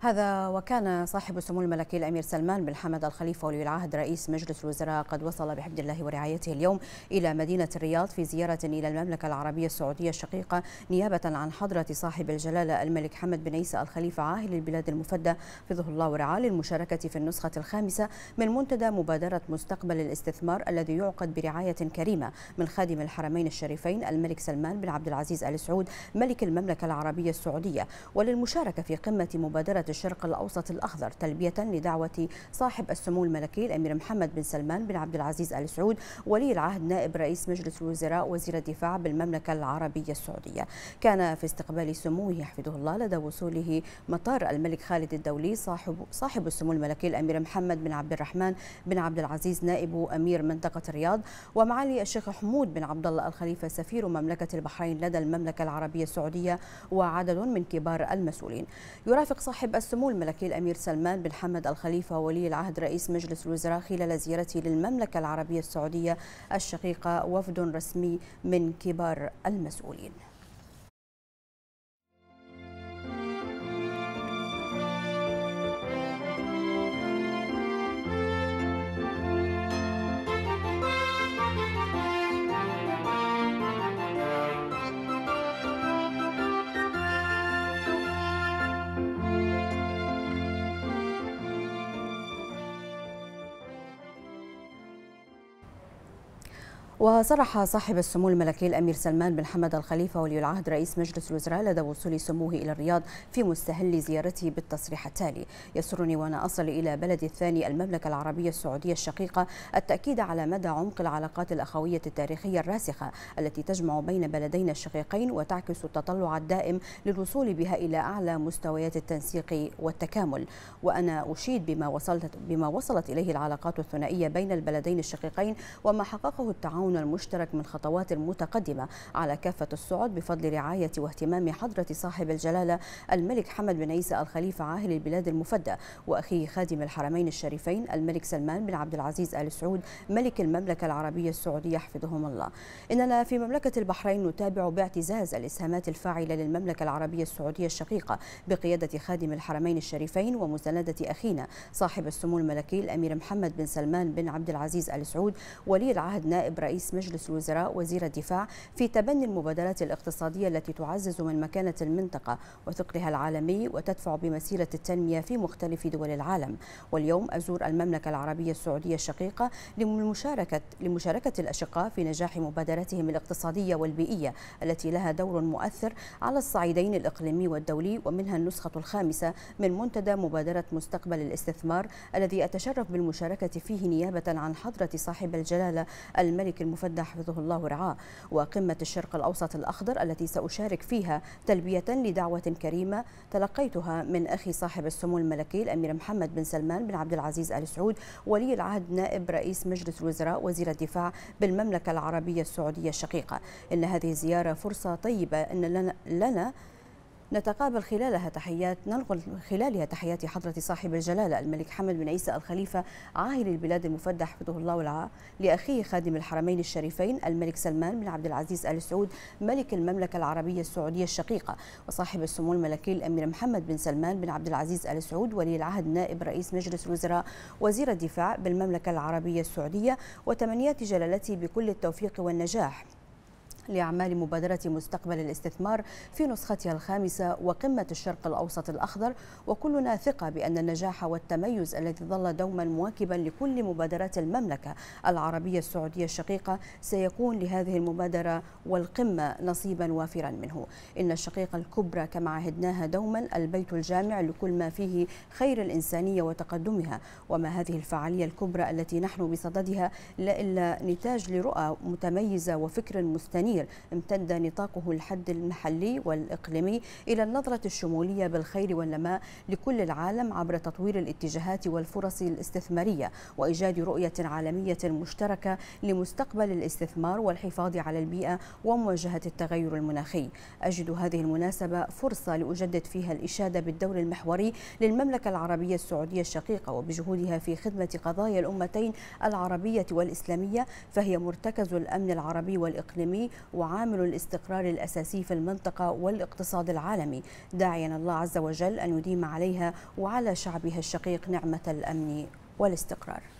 هذا وكان صاحب السمو الملكي الامير سلمان بن حمد الخليفه ولي العهد رئيس مجلس الوزراء قد وصل بحمد الله ورعايته اليوم الى مدينه الرياض في زياره الى المملكه العربيه السعوديه الشقيقه نيابه عن حضره صاحب الجلاله الملك حمد بن عيسى الخليفه عاهل البلاد المفدى حفظه الله ورعاه للمشاركه في النسخه الخامسه من منتدى مبادره مستقبل الاستثمار الذي يعقد برعايه كريمه من خادم الحرمين الشريفين الملك سلمان بن عبد العزيز ال سعود ملك المملكه العربيه السعوديه وللمشاركه في قمه مبادره الشرق الأوسط الأخضر تلبية لدعوة صاحب السمو الملكي الأمير محمد بن سلمان بن عبد العزيز آل سعود ولي العهد نائب رئيس مجلس الوزراء وزير الدفاع بالمملكة العربية السعودية كان في استقبال سموه يحفظه الله لدى وصوله مطار الملك خالد الدولي صاحب صاحب السمو الملكي الأمير محمد بن عبد الرحمن بن عبد العزيز نائب أمير منطقة الرياض ومعالي الشيخ حمود بن عبد الله الخليفة سفير مملكة البحرين لدى المملكة العربية السعودية وعدد من كبار المسؤولين يرافق صاحب السمو الملكي الأمير سلمان بن حمد الخليفة ولي العهد رئيس مجلس الوزراء خلال زيارته للمملكة العربية السعودية الشقيقة وفد رسمي من كبار المسؤولين وصرح صاحب السمو الملكي الامير سلمان بن حمد الخليفه ولي العهد رئيس مجلس الوزراء لدى وصول سموه الى الرياض في مستهل زيارته بالتصريح التالي: يسرني وانا اصل الى بلدي الثاني المملكه العربيه السعوديه الشقيقه التاكيد على مدى عمق العلاقات الاخويه التاريخيه الراسخه التي تجمع بين بلدينا الشقيقين وتعكس التطلع الدائم للوصول بها الى اعلى مستويات التنسيق والتكامل، وانا اشيد بما وصلت بما وصلت اليه العلاقات الثنائيه بين البلدين الشقيقين وما حققه التعاون التعاون المشترك من خطوات متقدمة على كافة الصعد بفضل رعاية واهتمام حضرة صاحب الجلالة الملك حمد بن عيسى الخليفة عاهل البلاد المفدى وأخيه خادم الحرمين الشريفين الملك سلمان بن عبد العزيز آل سعود ملك المملكة العربية السعودية حفظهم الله إننا في مملكة البحرين نتابع باعتزاز الإسهامات الفاعلة للمملكة العربية السعودية الشقيقة بقيادة خادم الحرمين الشريفين ومساندة أخينا صاحب السمو الملكي الأمير محمد بن سلمان بن عبد العزيز آل سعود ولي العهد نائب رئيس رئيس مجلس الوزراء وزير الدفاع في تبني المبادرات الاقتصادية التي تعزز من مكانة المنطقة وثقلها العالمي وتدفع بمسيرة التنمية في مختلف دول العالم واليوم أزور المملكة العربية السعودية الشقيقة لمشاركة, لمشاركة الأشقاء في نجاح مبادرتهم الاقتصادية والبيئية التي لها دور مؤثر على الصعيدين الإقليمي والدولي ومنها النسخة الخامسة من منتدى مبادرة مستقبل الاستثمار الذي أتشرف بالمشاركة فيه نيابة عن حضرة صاحب الجلالة الملك المفدى حفظه الله ورعاه وقمة الشرق الأوسط الأخضر التي سأشارك فيها تلبية لدعوة كريمة تلقيتها من أخي صاحب السمو الملكي الأمير محمد بن سلمان بن عبد العزيز آل سعود ولي العهد نائب رئيس مجلس الوزراء وزير الدفاع بالمملكة العربية السعودية الشقيقة إن هذه الزيارة فرصة طيبة أن لنا نتقابل خلالها تحيات ننقل خلالها تحيات حضرة صاحب الجلالة الملك حمد بن عيسى الخليفة عاهل البلاد المفدى حفظه الله ورعاه لأخيه خادم الحرمين الشريفين الملك سلمان بن عبد العزيز آل سعود ملك المملكة العربية السعودية الشقيقة وصاحب السمو الملكي الأمير محمد بن سلمان بن عبد العزيز آل سعود ولي العهد نائب رئيس مجلس الوزراء وزير الدفاع بالمملكة العربية السعودية وتمنيات جلالته بكل التوفيق والنجاح لأعمال مبادرة مستقبل الاستثمار في نسختها الخامسة وقمة الشرق الأوسط الأخضر وكلنا ثقة بأن النجاح والتميز الذي ظل دوما مواكبا لكل مبادرات المملكة العربية السعودية الشقيقة سيكون لهذه المبادرة والقمة نصيبا وافرا منه إن الشقيقة الكبرى كما عهدناها دوما البيت الجامع لكل ما فيه خير الإنسانية وتقدمها وما هذه الفعالية الكبرى التي نحن بصددها لا إلا نتاج لرؤى متميزة وفكر مستنير فبراير امتد نطاقه الحد المحلي والإقليمي إلى النظرة الشمولية بالخير والنماء لكل العالم عبر تطوير الاتجاهات والفرص الاستثمارية وإيجاد رؤية عالمية مشتركة لمستقبل الاستثمار والحفاظ على البيئة ومواجهة التغير المناخي أجد هذه المناسبة فرصة لأجدد فيها الإشادة بالدور المحوري للمملكة العربية السعودية الشقيقة وبجهودها في خدمة قضايا الأمتين العربية والإسلامية فهي مرتكز الأمن العربي والإقليمي وعامل الاستقرار الأساسي في المنطقة والاقتصاد العالمي داعيا الله عز وجل أن يديم عليها وعلى شعبها الشقيق نعمة الأمن والاستقرار